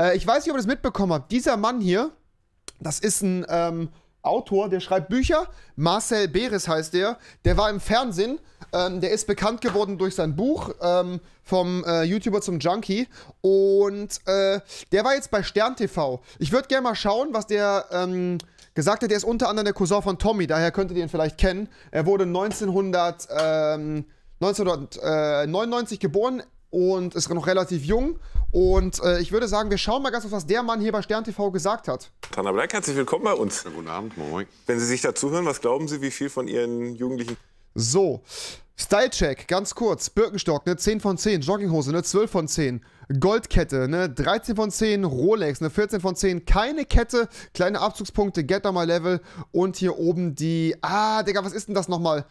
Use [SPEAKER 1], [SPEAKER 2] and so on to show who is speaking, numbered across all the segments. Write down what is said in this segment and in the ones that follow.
[SPEAKER 1] Äh, ich weiß nicht, ob ihr das mitbekommen habt. Dieser Mann hier, das ist ein ähm, Autor, der schreibt Bücher. Marcel Beres heißt der. Der war im Fernsehen. Ähm, der ist bekannt geworden durch sein Buch ähm, vom äh, YouTuber zum Junkie. Und äh, der war jetzt bei Stern TV. Ich würde gerne mal schauen, was der ähm, gesagt hat. Der ist unter anderem der Cousin von Tommy, daher könntet ihr ihn vielleicht kennen. Er wurde 1900, 1999 ähm, geboren, und ist noch relativ jung. Und äh, ich würde sagen, wir schauen mal ganz auf, was der Mann hier bei Stern TV gesagt hat.
[SPEAKER 2] Tana Black, herzlich willkommen bei uns. Ja, guten Abend, moin. Wenn Sie sich dazuhören, was glauben Sie, wie viel von Ihren Jugendlichen...
[SPEAKER 1] So, Stylecheck, ganz kurz. Birkenstock, ne, 10 von 10. Jogginghose, ne, 12 von 10. Goldkette, ne, 13 von 10. Rolex, ne, 14 von 10. Keine Kette, kleine Abzugspunkte, Get on my Level. Und hier oben die... Ah, Digga, was ist denn das nochmal? mal?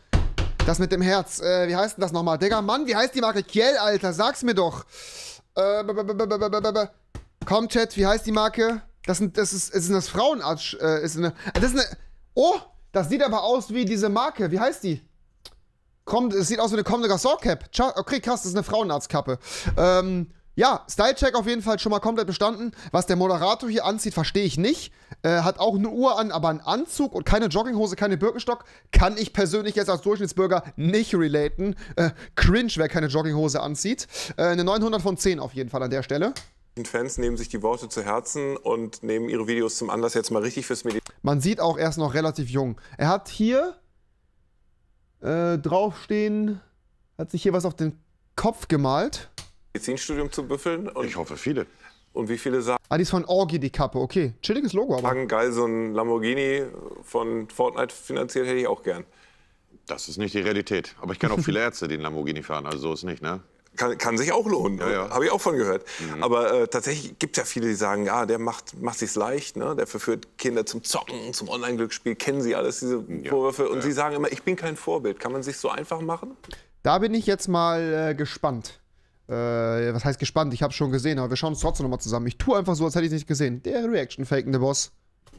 [SPEAKER 1] Das mit dem Herz. Äh, wie heißt denn das nochmal? Digga, Mann, wie heißt die Marke? Kiel, Alter, sag's mir doch. Äh, Komm, Chat, wie heißt die Marke? Das, sind, das ist, ist das Frauenarzt. Äh, ist eine, das ist eine. Oh, das sieht aber aus wie diese Marke. Wie heißt die? Komm, es sieht aus wie eine Comme de Garçon Cap. Okay, krass, das ist eine Frauenarztkappe. Ähm, ja, Style-Check auf jeden Fall schon mal komplett bestanden. Was der Moderator hier anzieht, verstehe ich nicht. Äh, hat auch eine Uhr an, aber einen Anzug und keine Jogginghose, keine Birkenstock, kann ich persönlich jetzt als Durchschnittsbürger nicht relaten. Äh, cringe, wer keine Jogginghose anzieht. Äh, eine 900 von 10 auf jeden Fall an der Stelle.
[SPEAKER 2] Fans nehmen sich die Worte zu Herzen und nehmen ihre Videos zum Anlass jetzt mal richtig fürs Medien.
[SPEAKER 1] Man sieht auch, er ist noch relativ jung. Er hat hier äh, draufstehen, hat sich hier was auf den Kopf gemalt.
[SPEAKER 2] Medizinstudium zu büffeln. ich hoffe, viele. Und wie viele sagen.
[SPEAKER 1] Ah, die ist von Orgi, die Kappe. Okay, chilliges Logo aber. Sagen,
[SPEAKER 2] geil, so ein Lamborghini von Fortnite finanziert hätte ich auch gern. Das ist nicht die Realität. Aber ich kenne auch viele Ärzte, die einen Lamborghini fahren. Also so ist nicht, ne? Kann, kann sich auch lohnen, ja, ja. habe ich auch von gehört. Mhm. Aber äh, tatsächlich gibt es ja viele, die sagen, ja, der macht, macht sich's leicht, ne? der verführt Kinder zum Zocken, zum Online-Glücksspiel, kennen sie alles, diese ja. Vorwürfe. Und sie sagen immer, ich bin kein Vorbild. Kann man sich so einfach machen?
[SPEAKER 1] Da bin ich jetzt mal äh, gespannt. Äh, was heißt gespannt? Ich habe schon gesehen, aber wir schauen uns trotzdem nochmal zusammen. Ich tue einfach so, als hätte ich es nicht gesehen. Der Reaction fakende Boss.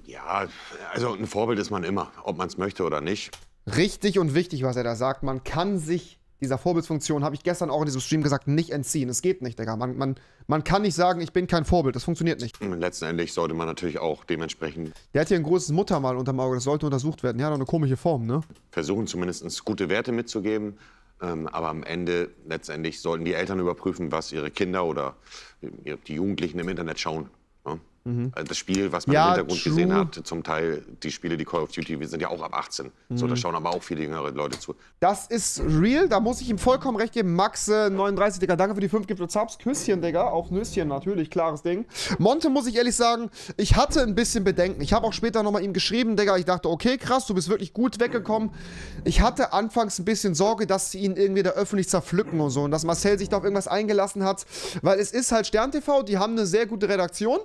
[SPEAKER 3] Ja, also ein Vorbild ist man immer, ob man es möchte oder nicht.
[SPEAKER 1] Richtig und wichtig, was er da sagt. Man kann sich dieser Vorbildsfunktion, habe ich gestern auch in diesem Stream gesagt, nicht entziehen. Es geht nicht, Digga. Man, man, man kann nicht sagen, ich bin kein Vorbild. Das funktioniert nicht.
[SPEAKER 3] Letztendlich sollte man natürlich auch dementsprechend
[SPEAKER 1] Der hat hier ein großes Muttermal unterm Auge. Das sollte untersucht werden. Ja, hat eine komische Form, ne?
[SPEAKER 3] versuchen, zumindest gute Werte mitzugeben ähm, aber am Ende letztendlich sollten die Eltern überprüfen, was ihre Kinder oder die Jugendlichen im Internet schauen. Mhm. Äh, das Spiel, was man ja, im Hintergrund true. gesehen hat, zum Teil die Spiele, die Call of Duty, wir sind ja auch ab 18. Mhm. So, da mhm. schauen aber auch viele jüngere Leute zu.
[SPEAKER 1] Das ist real, da muss ich ihm vollkommen recht geben. Max39, äh, Digga, danke für die 5 Gipfel Subs. Küsschen, Digga, auch Nüsschen natürlich, klares Ding. Monte, muss ich ehrlich sagen, ich hatte ein bisschen Bedenken. Ich habe auch später nochmal ihm geschrieben, Digga, ich dachte, okay, krass, du bist wirklich gut weggekommen. Ich hatte anfangs ein bisschen Sorge, dass sie ihn irgendwie da öffentlich zerpflücken und so und dass Marcel sich da auf irgendwas eingelassen hat, weil es ist halt Stern TV, die haben eine sehr gute Redaktion.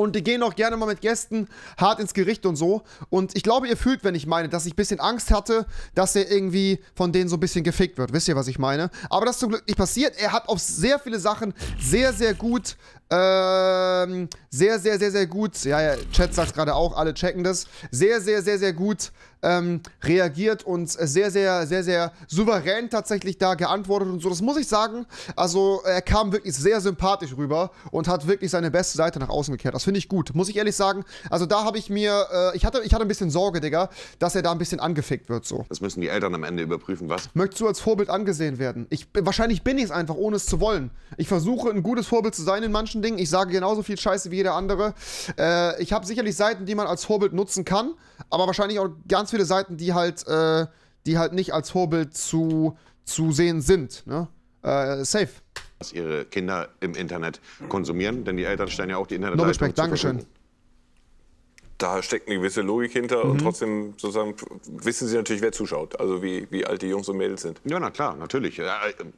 [SPEAKER 1] Und die gehen auch gerne mal mit Gästen hart ins Gericht und so. Und ich glaube, ihr fühlt, wenn ich meine, dass ich ein bisschen Angst hatte, dass er irgendwie von denen so ein bisschen gefickt wird. Wisst ihr, was ich meine? Aber das ist zum Glück nicht passiert. Er hat auf sehr viele Sachen sehr, sehr gut, ähm, sehr, sehr, sehr, sehr gut, ja, ja, Chat sagt gerade auch, alle checken das, sehr, sehr, sehr, sehr gut ähm, reagiert und sehr, sehr, sehr, sehr souverän tatsächlich da geantwortet und so. Das muss ich sagen. Also er kam wirklich sehr sympathisch rüber und hat wirklich seine beste Seite nach außen gekehrt. Das finde ich gut, muss ich ehrlich sagen. Also da habe ich mir, äh, ich, hatte, ich hatte ein bisschen Sorge, Digga, dass er da ein bisschen angefickt wird so.
[SPEAKER 3] Das müssen die Eltern am Ende überprüfen, was?
[SPEAKER 1] Möchtest du als Vorbild angesehen werden? Ich, wahrscheinlich bin ich es einfach, ohne es zu wollen. Ich versuche, ein gutes Vorbild zu sein in manchen Dingen. Ich sage genauso viel Scheiße wie jeder andere. Äh, ich habe sicherlich Seiten, die man als Vorbild nutzen kann, aber wahrscheinlich auch ganz ganz viele Seiten, die halt, äh, die halt nicht als Vorbild zu, zu sehen sind. Ne? Äh, safe.
[SPEAKER 3] Was ihre Kinder im Internet konsumieren, denn die Eltern stellen
[SPEAKER 2] ja auch die Internetseite. No Dankeschön. Da steckt eine gewisse Logik hinter mhm. und trotzdem sozusagen wissen sie natürlich, wer zuschaut, also wie, wie alt die Jungs und Mädels sind. Ja, na klar, natürlich. Äh,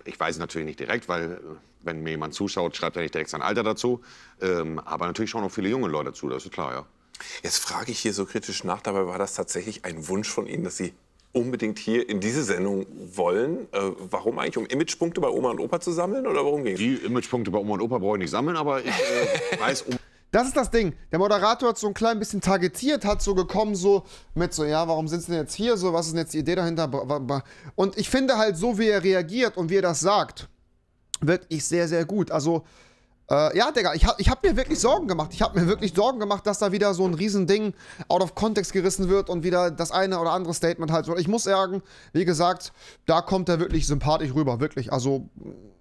[SPEAKER 3] ich weiß natürlich nicht direkt, weil äh, wenn mir jemand zuschaut, schreibt er nicht direkt sein Alter dazu. Ähm,
[SPEAKER 2] aber natürlich schauen auch viele junge Leute zu, das ist klar, ja. Jetzt frage ich hier so kritisch nach, dabei war das tatsächlich ein Wunsch von Ihnen, dass Sie unbedingt hier in diese Sendung wollen. Äh, warum eigentlich? Um
[SPEAKER 1] Imagepunkte bei Oma und Opa zu sammeln? Oder warum ging's? Die Imagepunkte bei Oma und Opa brauche ich nicht sammeln, aber ich äh, weiß um. Das ist das Ding. Der Moderator hat so ein klein bisschen targetiert, hat so gekommen, so mit so, ja, warum sind sie denn jetzt hier? So, was ist denn jetzt die Idee dahinter? Und ich finde halt, so wie er reagiert und wie er das sagt, wirklich sehr, sehr gut. Also, äh, ja, Digga, ich, hab, ich habe mir wirklich Sorgen gemacht. Ich habe mir wirklich Sorgen gemacht, dass da wieder so ein Riesending out of context gerissen wird und wieder das eine oder andere Statement halt. so. Ich muss sagen, wie gesagt, da kommt er wirklich sympathisch rüber, wirklich. Also,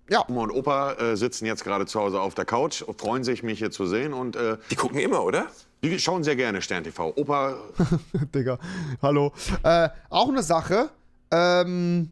[SPEAKER 3] ja. Oma und Opa äh, sitzen jetzt gerade zu Hause auf der Couch, freuen sich, mich hier zu sehen und... Äh, die gucken immer, oder? Die schauen sehr gerne Stern TV. Opa...
[SPEAKER 1] Digga, hallo. Äh, auch eine Sache, ähm...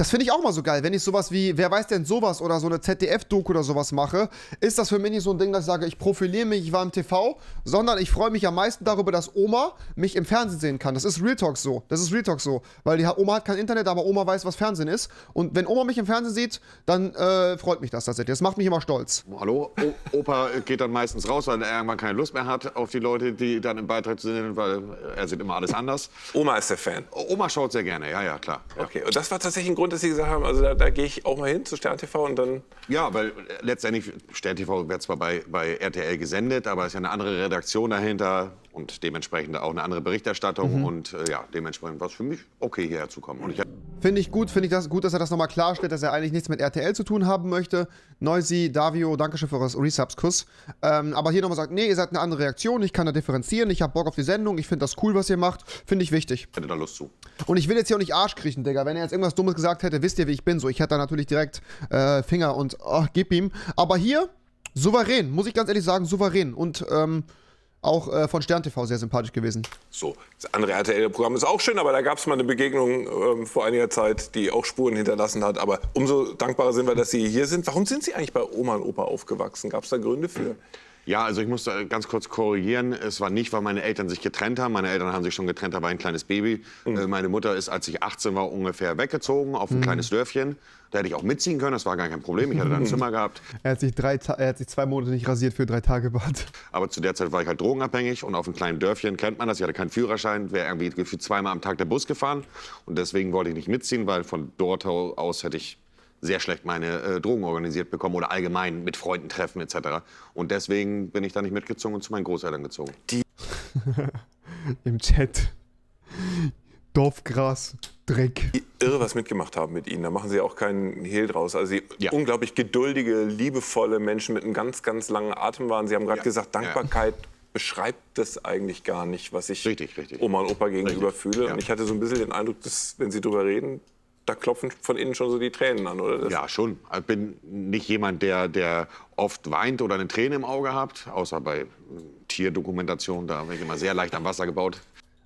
[SPEAKER 1] Das finde ich auch mal so geil. Wenn ich sowas wie, wer weiß denn sowas oder so eine ZDF-Doku oder sowas mache, ist das für mich nicht so ein Ding, dass ich sage, ich profiliere mich, ich war im TV, sondern ich freue mich am meisten darüber, dass Oma mich im Fernsehen sehen kann. Das ist Real Talk so. Das ist Real Talk so. Weil die Oma hat kein Internet, aber Oma weiß, was Fernsehen ist. Und wenn Oma mich im Fernsehen sieht, dann äh, freut mich das tatsächlich. Das macht mich immer stolz.
[SPEAKER 3] Oh, hallo? O Opa geht dann meistens raus, weil er irgendwann keine Lust mehr hat auf die Leute, die dann im Beitrag sind, weil er sieht immer alles anders. Oma ist der Fan. Oma schaut sehr gerne, ja, ja, klar. Ja. Okay, und das
[SPEAKER 2] war tatsächlich ein Grund, dass Sie gesagt haben, also da, da gehe ich auch mal hin zu Stern TV und dann.
[SPEAKER 3] Ja, weil letztendlich Stern TV wird zwar bei, bei RTL gesendet, aber es ist ja eine andere Redaktion dahinter und dementsprechend auch eine andere Berichterstattung mhm. und äh, ja, dementsprechend war es für mich okay, hierher zu kommen. Und ich
[SPEAKER 1] finde ich gut, finde ich das gut, dass er das nochmal klarstellt, dass er eigentlich nichts mit RTL zu tun haben möchte. Noisy, Davio, Dankeschön für das Resubs-Kuss. Ähm, aber hier nochmal sagt, nee, ihr seid eine andere Reaktion, ich kann da differenzieren, ich habe Bock auf die Sendung, ich finde das cool, was ihr macht, finde ich wichtig. Ich hätte da Lust zu. Und ich will jetzt hier auch nicht Arsch kriechen, Digga. Wenn er jetzt irgendwas Dummes gesagt hätte, wisst ihr, wie ich bin, so. Ich hätte da natürlich direkt äh, Finger und, oh, gib ihm. Aber hier, souverän, muss ich ganz ehrlich sagen, souverän. Und, ähm, auch äh, von Stern TV sehr sympathisch gewesen. So,
[SPEAKER 2] das andere RTL-Programm ist auch schön, aber da gab es mal eine Begegnung äh, vor einiger Zeit, die auch Spuren hinterlassen hat. Aber umso dankbarer sind wir, dass Sie hier sind. Warum sind Sie eigentlich bei Oma und Opa aufgewachsen? Gab es da Gründe für?
[SPEAKER 3] Ja, also ich muss ganz kurz korrigieren. Es war nicht, weil meine Eltern sich getrennt haben. Meine Eltern haben sich schon getrennt, da war ein kleines Baby. Mhm. Äh, meine Mutter ist, als ich 18 war, ungefähr weggezogen auf ein mhm. kleines Dörfchen. Da hätte ich auch mitziehen können, das war gar kein Problem. Ich hatte da ein mhm. Zimmer gehabt.
[SPEAKER 1] Er hat, sich drei er hat sich zwei Monate nicht rasiert für drei Tage Bad.
[SPEAKER 3] Aber zu der Zeit war ich halt drogenabhängig und auf einem kleinen Dörfchen kennt man das. Ich hatte keinen Führerschein, wäre irgendwie zweimal am Tag der Bus gefahren. Und deswegen wollte ich nicht mitziehen, weil von dort aus hätte ich sehr schlecht meine äh, Drogen organisiert bekommen oder allgemein mit Freunden treffen etc. Und deswegen bin ich da nicht mitgezogen und zu meinen Großeltern gezogen. Die
[SPEAKER 1] Im Chat. Dorfgras, Dreck.
[SPEAKER 2] irre was mitgemacht haben mit ihnen. Da machen sie auch keinen Hehl draus. Also sie ja. unglaublich geduldige, liebevolle Menschen mit einem ganz, ganz langen Atem waren. Sie haben gerade ja. gesagt, Dankbarkeit ja. beschreibt das eigentlich gar nicht, was ich richtig, richtig. Oma und Opa gegenüber richtig. fühle. Und ich hatte so ein bisschen den Eindruck, dass, wenn sie drüber reden, da klopfen von innen schon so die Tränen an, oder? ja, schon. Ich also bin nicht jemand, der, der oft weint oder eine Träne im Auge
[SPEAKER 3] hat, außer bei hm, Tierdokumentationen, da bin ich immer sehr leicht am Wasser gebaut.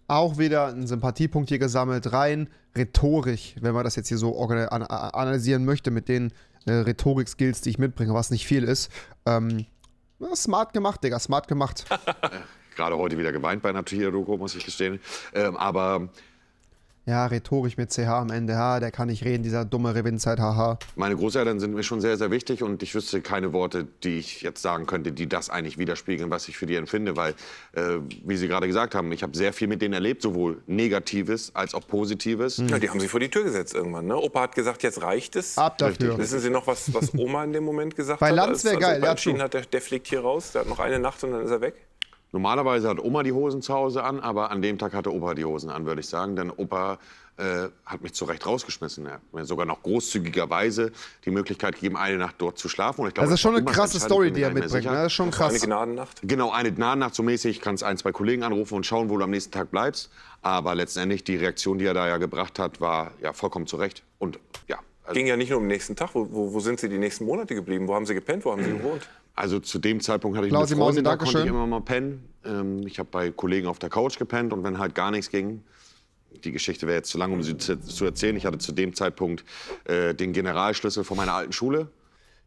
[SPEAKER 1] Auch wieder ein Sympathiepunkt hier gesammelt, rein rhetorisch, wenn man das jetzt hier so analysieren möchte mit den äh, Rhetorik-Skills, die ich mitbringe, was nicht viel ist. Ähm, smart gemacht, Digga, smart gemacht.
[SPEAKER 3] Äh, gerade heute wieder geweint bei einer Tierdoku, muss ich gestehen. Ähm, aber
[SPEAKER 1] ja, rhetorisch mit CH am Ende, ha, der kann nicht reden, dieser dumme Revinzeit, haha.
[SPEAKER 3] Meine Großeltern sind mir schon sehr, sehr wichtig und ich wüsste keine Worte, die ich jetzt sagen könnte, die das eigentlich widerspiegeln, was ich für die empfinde, weil, äh, wie Sie gerade gesagt haben, ich habe sehr viel mit denen erlebt, sowohl
[SPEAKER 2] Negatives als auch Positives. Mhm. Ja, die haben sie vor die Tür gesetzt irgendwann, ne? Opa hat gesagt, jetzt reicht es. Ab dafür. Richtig. Wissen Sie noch, was, was Oma in dem Moment gesagt bei hat? Bei Lanz wäre geil, als ja, hat, der, der fliegt hier raus, der hat noch eine Nacht und dann ist er weg.
[SPEAKER 3] Normalerweise hat Oma die Hosen zu Hause an, aber an dem Tag hatte Opa die Hosen an, würde ich sagen. Denn Opa äh, hat mich zu Recht rausgeschmissen. Er hat mir sogar noch großzügigerweise die Möglichkeit gegeben, eine Nacht dort zu schlafen. Und ich glaube, das ist schon eine krasse Story, die er mitbringt. Ne? Das ist schon krass. Eine
[SPEAKER 1] Gnadennacht?
[SPEAKER 3] Genau, eine Gnadennacht so mäßig. Ich kann ein, zwei Kollegen anrufen und schauen, wo du am nächsten Tag bleibst. Aber letztendlich, die Reaktion, die er da ja gebracht hat, war ja vollkommen zu Recht. Und ja, also ging ja nicht nur um den nächsten Tag. Wo, wo, wo, sind Sie die nächsten Monate geblieben? Wo haben Sie gepennt? Wo haben Sie gewohnt? Also zu dem Zeitpunkt hatte ich Klausi eine Freundin, da konnte ich immer mal pennen. Ähm, ich habe bei Kollegen auf der Couch gepennt und wenn halt gar nichts ging, die Geschichte wäre jetzt zu lang, um sie zu, zu erzählen. Ich hatte zu dem Zeitpunkt äh, den Generalschlüssel von meiner alten Schule.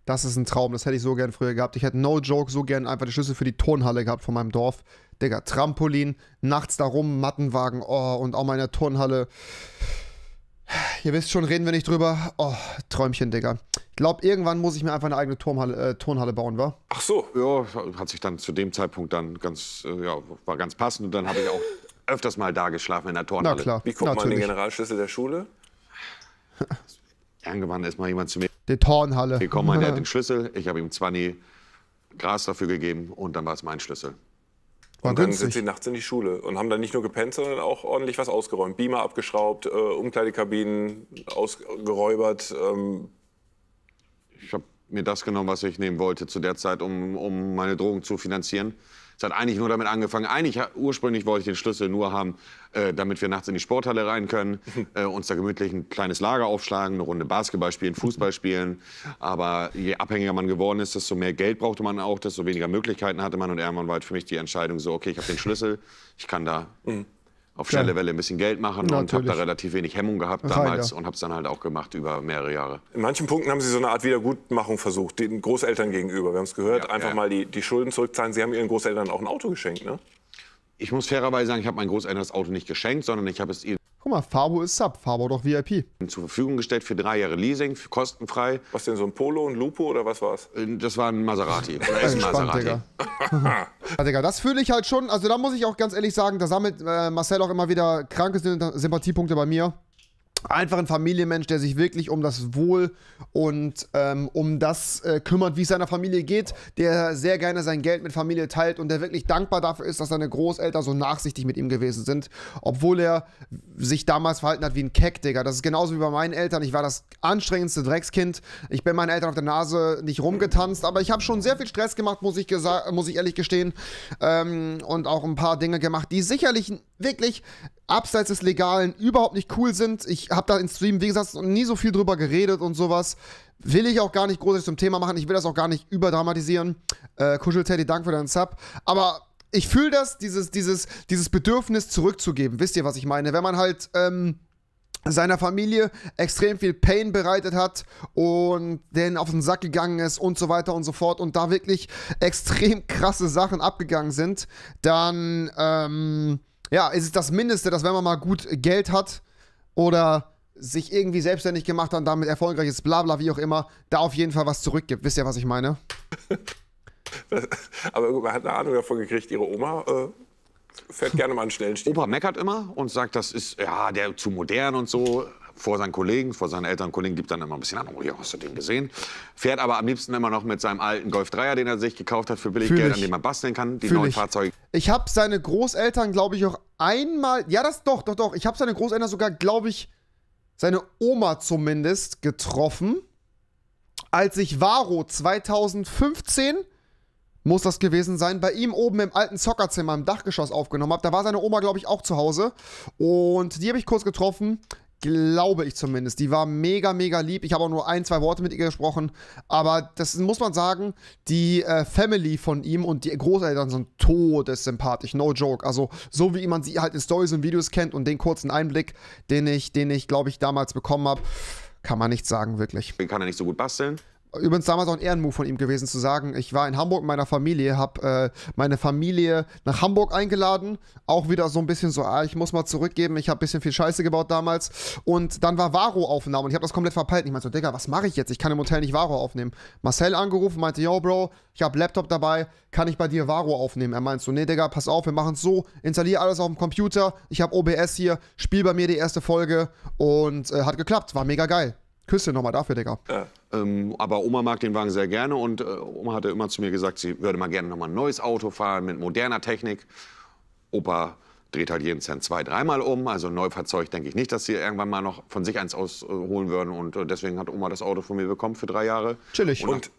[SPEAKER 1] Das ist ein Traum, das hätte ich so gern früher gehabt. Ich hätte no joke so gern einfach den Schlüssel für die Turnhalle gehabt von meinem Dorf. Digga, Trampolin, nachts darum, Mattenwagen, oh, und auch mal in der Turnhalle. Ihr wisst schon, reden wir nicht drüber. Oh, Träumchen, Digga. Ich glaube, irgendwann muss ich mir einfach eine eigene Turmhalle, äh, Turnhalle bauen, wa?
[SPEAKER 3] Ach so, ja, hat sich dann zu dem Zeitpunkt dann ganz, äh, ja, war ganz passend. Und dann habe ich auch öfters mal da geschlafen in der Turnhalle. Na klar, Wie guckt man den Generalschlüssel der Schule? Irgendwann ist mal
[SPEAKER 1] jemand zu mir. Die Turnhalle. kommt Gekommen, der hat den
[SPEAKER 3] Schlüssel. Ich habe ihm zwar nie Gras dafür gegeben
[SPEAKER 2] und dann war es mein Schlüssel. War und dann günstig. sind sie nachts in die Schule und haben dann nicht nur gepennt, sondern auch ordentlich was ausgeräumt. Beamer abgeschraubt, äh, Umkleidekabinen ausgeräubert. Ähm. Ich habe mir das genommen, was ich nehmen wollte zu der Zeit, um, um meine Drogen zu
[SPEAKER 3] finanzieren. Es hat eigentlich nur damit angefangen. Eigentlich ursprünglich wollte ich den Schlüssel nur haben, äh, damit wir nachts in die Sporthalle rein können, äh, uns da gemütlich ein kleines Lager aufschlagen, eine Runde Basketball spielen, Fußball spielen. Aber je abhängiger man geworden ist, desto mehr Geld brauchte man auch, desto weniger Möglichkeiten hatte man. Und irgendwann war halt für mich die Entscheidung so, okay, ich habe den Schlüssel, ich kann da. Mhm auf schnelle Welle ein bisschen Geld machen Natürlich. und habe da relativ wenig Hemmung gehabt Ach, damals ja. und habe es dann halt auch gemacht über mehrere Jahre. In manchen
[SPEAKER 2] Punkten haben Sie so eine Art Wiedergutmachung versucht, den Großeltern gegenüber. Wir haben es gehört, ja, einfach ja. mal die, die Schulden zurückzahlen. Sie haben Ihren Großeltern auch ein Auto geschenkt, ne?
[SPEAKER 3] Ich muss fairerweise sagen, ich habe meinen Großeltern das Auto nicht geschenkt, sondern ich habe es ihnen
[SPEAKER 1] Guck mal, Fabo ist Sub, Fabo doch VIP.
[SPEAKER 3] Zur Verfügung gestellt für drei Jahre Leasing, kostenfrei. Was denn, so ein Polo, ein Lupo oder was war's? Äh, das war ein Maserati. Oder ist ein Maserati. Digga.
[SPEAKER 1] ja, Digga, das fühle ich halt schon. Also da muss ich auch ganz ehrlich sagen, da sammelt äh, Marcel auch immer wieder kranke Sympathiepunkte bei mir einfach ein Familienmensch, der sich wirklich um das Wohl und ähm, um das äh, kümmert, wie es seiner Familie geht, der sehr gerne sein Geld mit Familie teilt und der wirklich dankbar dafür ist, dass seine Großeltern so nachsichtig mit ihm gewesen sind, obwohl er sich damals verhalten hat wie ein Keck, Digga. Das ist genauso wie bei meinen Eltern. Ich war das anstrengendste Dreckskind. Ich bin meinen Eltern auf der Nase nicht rumgetanzt, aber ich habe schon sehr viel Stress gemacht, muss ich, muss ich ehrlich gestehen. Ähm, und auch ein paar Dinge gemacht, die sicherlich wirklich abseits des Legalen überhaupt nicht cool sind. Ich habe da in Stream, wie gesagt, nie so viel drüber geredet und sowas. Will ich auch gar nicht großartig zum Thema machen. Ich will das auch gar nicht überdramatisieren. Äh, Kuschel Teddy, danke für deinen Sub. Aber ich fühle das, dieses, dieses, dieses Bedürfnis zurückzugeben. Wisst ihr, was ich meine? Wenn man halt. Ähm, seiner Familie extrem viel Pain bereitet hat und denen auf den Sack gegangen ist und so weiter und so fort und da wirklich extrem krasse Sachen abgegangen sind, dann ähm, ja, ist es das Mindeste, dass wenn man mal gut Geld hat oder sich irgendwie selbstständig gemacht hat und damit erfolgreich ist, bla bla, wie auch immer, da auf jeden Fall was zurückgibt. Wisst ihr, was ich meine?
[SPEAKER 2] aber man hat eine Ahnung davon gekriegt, ihre Oma äh, fährt gerne mal einen schnellen Stiel. Opa meckert immer und sagt,
[SPEAKER 3] das ist ja der zu modern und so vor seinen Kollegen, vor seinen älteren Kollegen, gibt dann immer ein bisschen an, oh ja, hast du den gesehen? Fährt aber am liebsten immer noch mit seinem alten Golf 3er, den er sich gekauft hat für billig Fühl Geld, ich. an dem man basteln kann, die Fühl neuen ich. Fahrzeuge.
[SPEAKER 1] Ich habe seine Großeltern, glaube ich, auch einmal, ja, das doch, doch, doch, ich habe seine Großeltern sogar, glaube ich, seine Oma zumindest getroffen, als ich Varo 2015 muss das gewesen sein, bei ihm oben im alten Soccerzimmer im Dachgeschoss aufgenommen habe. Da war seine Oma, glaube ich, auch zu Hause. Und die habe ich kurz getroffen. Glaube ich zumindest. Die war mega, mega lieb. Ich habe auch nur ein, zwei Worte mit ihr gesprochen. Aber das muss man sagen, die äh, Family von ihm und die Großeltern sind todessympathisch. No joke. Also so wie man sie halt in Stories und Videos kennt und den kurzen Einblick, den ich, den ich, glaube ich, damals bekommen habe, kann man nichts sagen, wirklich. Den
[SPEAKER 3] kann er nicht so gut basteln.
[SPEAKER 1] Übrigens damals auch ein Ehrenmove von ihm gewesen zu sagen, ich war in Hamburg mit meiner Familie, habe äh, meine Familie nach Hamburg eingeladen, auch wieder so ein bisschen so, ah, ich muss mal zurückgeben, ich habe ein bisschen viel Scheiße gebaut damals und dann war Varo Aufnahme und ich habe das komplett verpeilt. Ich meinte so, Digga, was mache ich jetzt? Ich kann im Hotel nicht Varo aufnehmen. Marcel angerufen, meinte, yo Bro, ich habe Laptop dabei, kann ich bei dir Varo aufnehmen? Er meinte so, nee Digga, pass auf, wir machen es so, installiere alles auf dem Computer, ich habe OBS hier, spiel bei mir die erste Folge und äh, hat geklappt, war mega geil. Küsse nochmal dafür, Digga.
[SPEAKER 3] Ja. Ähm, aber Oma mag den Wagen sehr gerne und äh, Oma hatte immer zu mir gesagt, sie würde mal gerne nochmal ein neues Auto fahren mit moderner Technik. Opa dreht halt jeden Cent zwei, dreimal um. Also ein Neufahrzeug denke ich nicht, dass sie irgendwann mal noch von sich eins ausholen äh, würden. Und äh, deswegen hat Oma das Auto von
[SPEAKER 2] mir bekommen für drei Jahre. Chillig. Und, und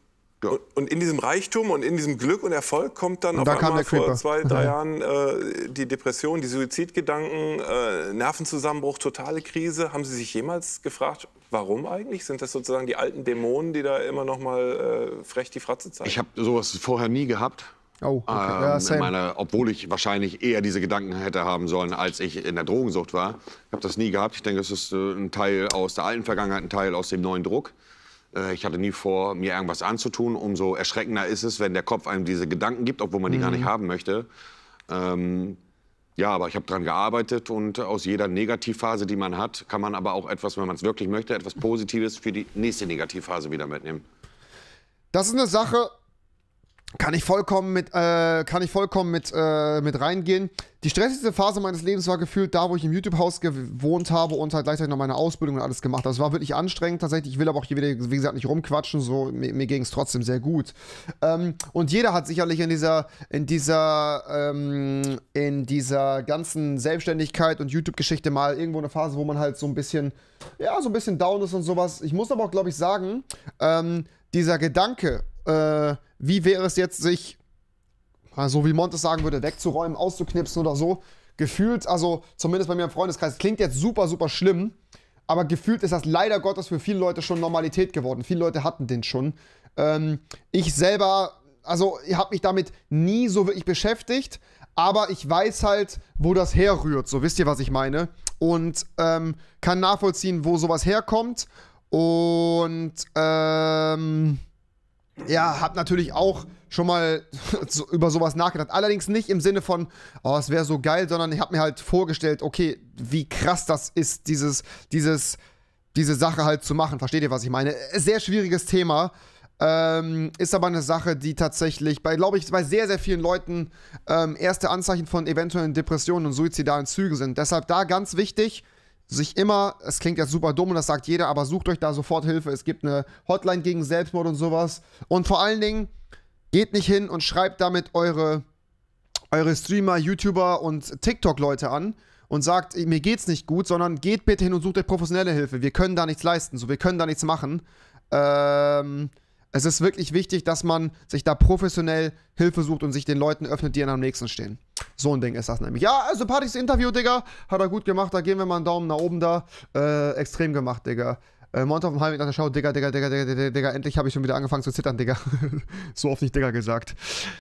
[SPEAKER 2] ja. Und in diesem Reichtum und in diesem Glück und Erfolg kommt dann, und dann auf einmal vor zwei, drei Jahren äh, die Depression, die Suizidgedanken, äh, Nervenzusammenbruch, totale Krise. Haben Sie sich jemals gefragt, Warum eigentlich? Sind das sozusagen die alten Dämonen, die da immer noch mal äh, frech die Fratze zeigen? Ich
[SPEAKER 3] habe sowas vorher nie gehabt. Oh, okay. ähm, ja, meine, obwohl ich wahrscheinlich eher diese Gedanken hätte haben sollen, als ich in der Drogensucht war. Ich habe das nie gehabt. Ich denke, das ist äh, ein Teil aus der alten Vergangenheit, ein Teil aus dem neuen Druck. Äh, ich hatte nie vor, mir irgendwas anzutun. Umso erschreckender ist es, wenn der Kopf einem diese Gedanken gibt, obwohl man die mhm. gar nicht haben möchte. Ähm, ja, aber ich habe daran gearbeitet und aus jeder Negativphase, die man hat, kann man aber auch etwas, wenn man es wirklich möchte, etwas Positives für die nächste Negativphase wieder mitnehmen.
[SPEAKER 1] Das ist eine Sache, kann ich vollkommen mit, äh, kann ich vollkommen mit, äh, mit reingehen. Die stressigste Phase meines Lebens war gefühlt da, wo ich im YouTube-Haus gewohnt habe und halt gleichzeitig noch meine Ausbildung und alles gemacht habe. Es war wirklich anstrengend tatsächlich. Ich will aber auch hier wieder, wie gesagt, nicht rumquatschen. So, mir, mir ging es trotzdem sehr gut. Ähm, und jeder hat sicherlich in dieser, in dieser, ähm, in dieser ganzen Selbstständigkeit und YouTube-Geschichte mal irgendwo eine Phase, wo man halt so ein bisschen, ja, so ein bisschen down ist und sowas. Ich muss aber auch, glaube ich, sagen, ähm, dieser Gedanke, äh, wie wäre es jetzt, sich, so wie Montes sagen würde, wegzuräumen, auszuknipsen oder so? Gefühlt, also zumindest bei mir im Freundeskreis, klingt jetzt super, super schlimm, aber gefühlt ist das leider Gottes für viele Leute schon Normalität geworden. Viele Leute hatten den schon. Ähm, ich selber, also ich habe mich damit nie so wirklich beschäftigt, aber ich weiß halt, wo das herrührt. So wisst ihr, was ich meine. Und ähm, kann nachvollziehen, wo sowas herkommt. Und ähm, ja, hab natürlich auch schon mal so, über sowas nachgedacht. Allerdings nicht im Sinne von, oh, es wäre so geil, sondern ich habe mir halt vorgestellt, okay, wie krass das ist, dieses, dieses, diese Sache halt zu machen. Versteht ihr, was ich meine? Sehr schwieriges Thema. Ähm, ist aber eine Sache, die tatsächlich bei, glaube ich, bei sehr, sehr vielen Leuten ähm, erste Anzeichen von eventuellen Depressionen und suizidalen Zügen sind. Deshalb da ganz wichtig, sich immer, es klingt ja super dumm und das sagt jeder, aber sucht euch da sofort Hilfe. Es gibt eine Hotline gegen Selbstmord und sowas. Und vor allen Dingen, geht nicht hin und schreibt damit eure, eure Streamer, YouTuber und TikTok-Leute an und sagt, mir geht's nicht gut, sondern geht bitte hin und sucht euch professionelle Hilfe. Wir können da nichts leisten, so wir können da nichts machen. Ähm, es ist wirklich wichtig, dass man sich da professionell Hilfe sucht und sich den Leuten öffnet, die dann am nächsten stehen. So ein Ding ist das nämlich. Ja, also Partys Interview, Digga. Hat er gut gemacht. Da geben wir mal einen Daumen nach oben da. Äh, extrem gemacht, Digga. Äh, auf dem Heimweg nach der Schau, Digga, Digga, Digga, Digga, Digga, Digga, endlich habe ich schon wieder angefangen zu zittern, Digga. so oft nicht Digga gesagt.